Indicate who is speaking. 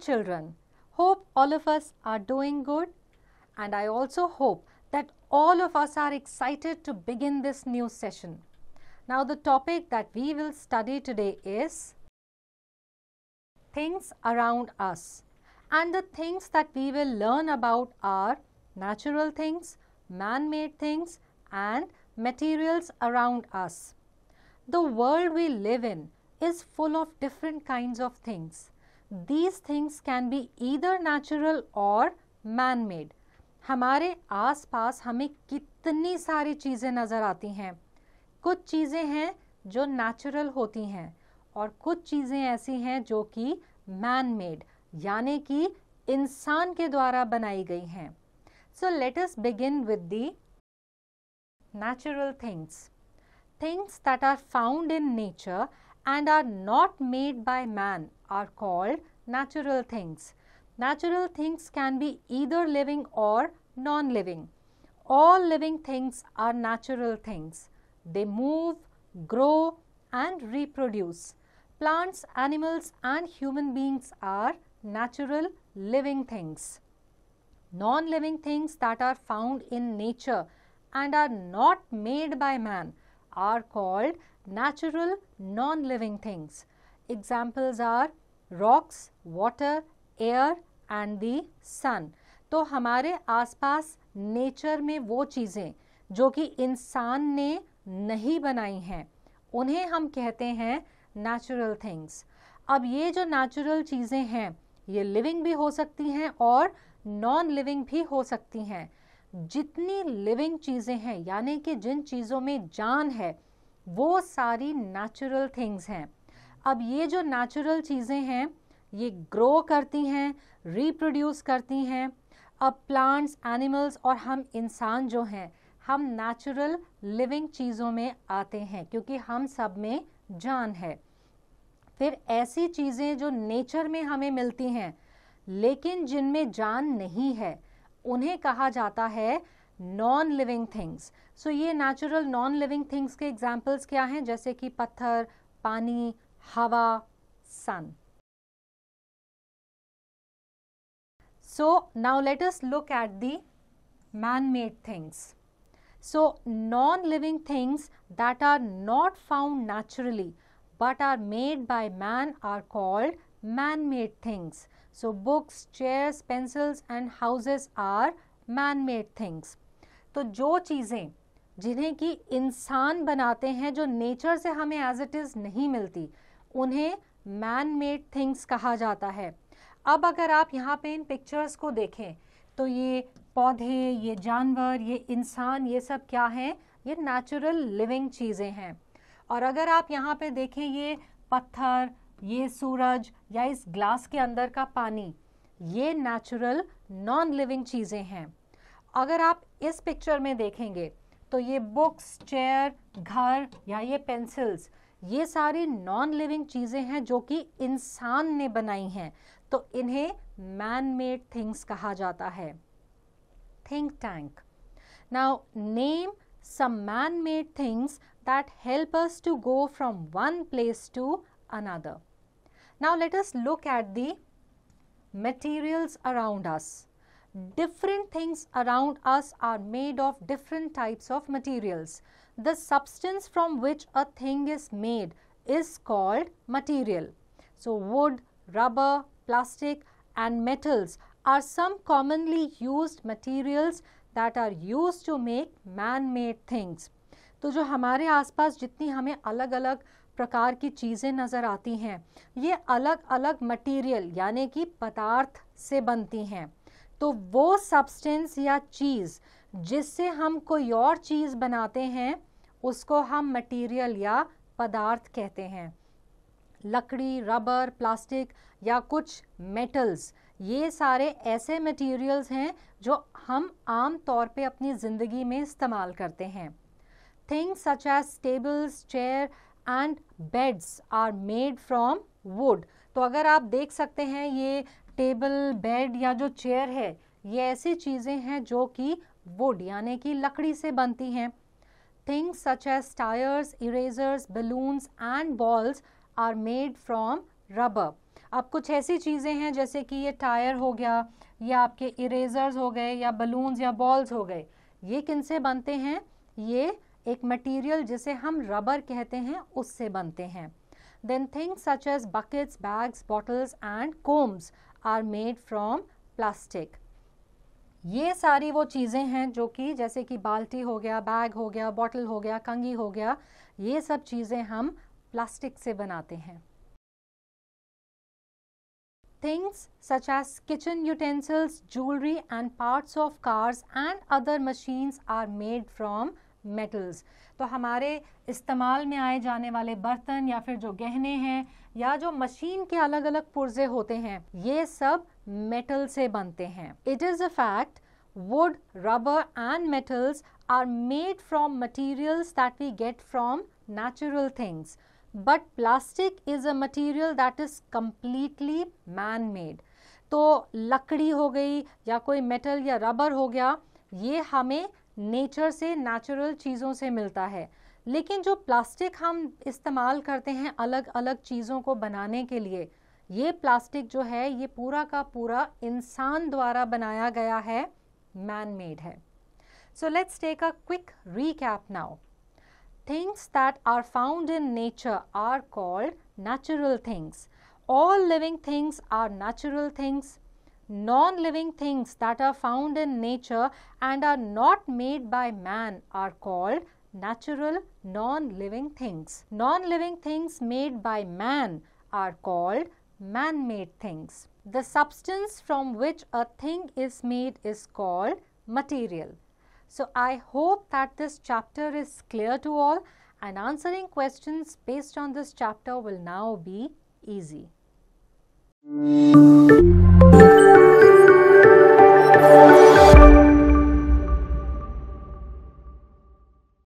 Speaker 1: children, hope all of us are doing good, and I also hope that all of us are excited to begin this new session. Now, the topic that we will study today is things around us. And the things that we will learn about are natural things, man made things, and materials around us. The world we live in is full of different kinds of things. these things can be either natural और man made हमारे आसपास हमें कितनी सारी चीज़ें नज़र आती हैं कुछ चीज़ें हैं जो नेचुरल होती हैं और कुछ चीज़ें ऐसी हैं जो कि मैन मेड यानी कि इंसान के द्वारा बनाई गई हैं so let us begin with the natural things things that are found in nature and are not made by man are called natural things. Natural things can be either living or non living. All living things are natural things. They move, grow, and reproduce. Plants, animals, and human beings are natural living things. Non living things that are found in nature and are not made by man are called natural non living things. Examples are rocks, water, air, and the sun. तो हमारे आसपास nature में वो चीज़ें जो कि इंसान ने नहीं बनाई हैं उन्हें हम कहते हैं नेचुरल थिंग्स अब ये जो नेचुरल चीज़ें हैं ये लिविंग भी हो सकती हैं और नॉन लिविंग भी हो सकती हैं जितनी लिविंग चीज़ें हैं यानी कि जिन चीज़ों में जान है वो सारी नेचुरल थिंग्स हैं अब ये जो नेचुरल चीज़ें हैं ये ग्रो करती हैं रिप्रोड्यूस करती हैं अब प्लांट्स एनिमल्स और हम इंसान जो हैं हम नेचुरल लिविंग चीज़ों में आते हैं क्योंकि हम सब में जान है फिर ऐसी चीज़ें जो नेचर में हमें मिलती हैं लेकिन जिनमें जान नहीं है उन्हें कहा जाता है नॉन लिविंग थिंग्स सो ये नेचुरल नॉन लिविंग थिंग्स के एग्जाम्पल्स क्या हैं जैसे कि पत्थर पानी हवा sun so now let us look at the man made things so non living things that are not found naturally but are made by man are called man made things so books chairs pencils and houses are man made things तो जो चीज़ें जिन्हें कि इंसान बनाते हैं जो nature से हमें एज इट इज़ नहीं मिलती उन्हें मैन मेड थिंग्स कहा जाता है अब अगर आप यहाँ पे इन पिक्चर्स को देखें तो ये पौधे ये जानवर ये इंसान ये सब क्या हैं ये नेचुरल लिविंग चीज़ें हैं और अगर आप यहाँ पे देखें ये पत्थर ये सूरज या इस ग्लास के अंदर का पानी ये नेचुरल नॉन लिविंग चीज़ें हैं अगर आप इस पिक्चर में देखेंगे तो ये बुक्स चेयर घर या ये पेंसिल्स ये सारी नॉन लिविंग चीज़ें हैं जो कि इंसान ने बनाई हैं तो इन्हें मैन मेड थिंग्स कहा जाता है think tank now name some man made things that help us to go from one place to another now let us look at the materials around us different things around us are made of different types of materials. The substance from which a thing is made is called material. So, wood, rubber, plastic and metals are some commonly used materials that are used to make man-made things. to jo hamare aas आसपास jitni hame alag alag प्रकार की चीज़ें नज़र आती हैं ये अलग अलग मटेरियल यानी कि पदार्थ से बनती हैं तो वो सब्सटेंस या चीज़ जिससे हम कोई और चीज़ बनाते हैं उसको हम मटेरियल या पदार्थ कहते हैं लकड़ी रबर प्लास्टिक या कुछ मेटल्स ये सारे ऐसे मटेरियल्स हैं जो हम आम तौर पे अपनी ज़िंदगी में इस्तेमाल करते हैं things such as tables chair and beds are made from wood तो अगर आप देख सकते हैं ये टेबल बेड या जो चेयर है ये ऐसी चीज़ें हैं जो कि वुड यानी कि लकड़ी से बनती हैं things such as tyres erasers balloons and balls are made from rubber अब कुछ ऐसी चीज़ें हैं जैसे कि ये टायर हो गया या आपके इरेजर्स हो गए या बलून्स या बॉल्स हो गए ये किन से बनते हैं ये एक मटेरियल जिसे हम रबर कहते हैं उससे बनते हैं then things such as buckets bags bottles and combs are made from plastic ये सारी वो चीज़ें हैं जो कि जैसे कि बाल्टी हो गया बैग हो गया बॉटल हो गया कंगी हो गया ये सब चीज़ें हम प्लास्टिक से बनाते हैं things such as kitchen utensils, jewelry and parts of cars and other machines are made from metals तो हमारे इस्तेमाल में आए जाने वाले बर्तन या फिर जो गहने हैं या जो मशीन के अलग अलग पुर्जे होते हैं ये सब मेटल से बनते हैं it is a fact wood rubber and metals are made from materials that we get from natural things but plastic is a material that is completely man made तो लकड़ी हो गई या कोई मेटल या रबर हो गया ये हमें नेचर से नेचुरल चीज़ों से मिलता है लेकिन जो प्लास्टिक हम इस्तेमाल करते हैं अलग अलग चीज़ों को बनाने के लिए ये प्लास्टिक जो है ये पूरा का पूरा इंसान द्वारा बनाया गया है मैन मेड है so let's take a quick recap now things that are found in nature are called natural things all living things are natural things non living things that are found in nature and are not made by man are called natural non living things. Non living things made by man are called man made things. The substance from which a thing is made is called material. So, I hope that this chapter is clear to all and answering questions based on this chapter will now be easy.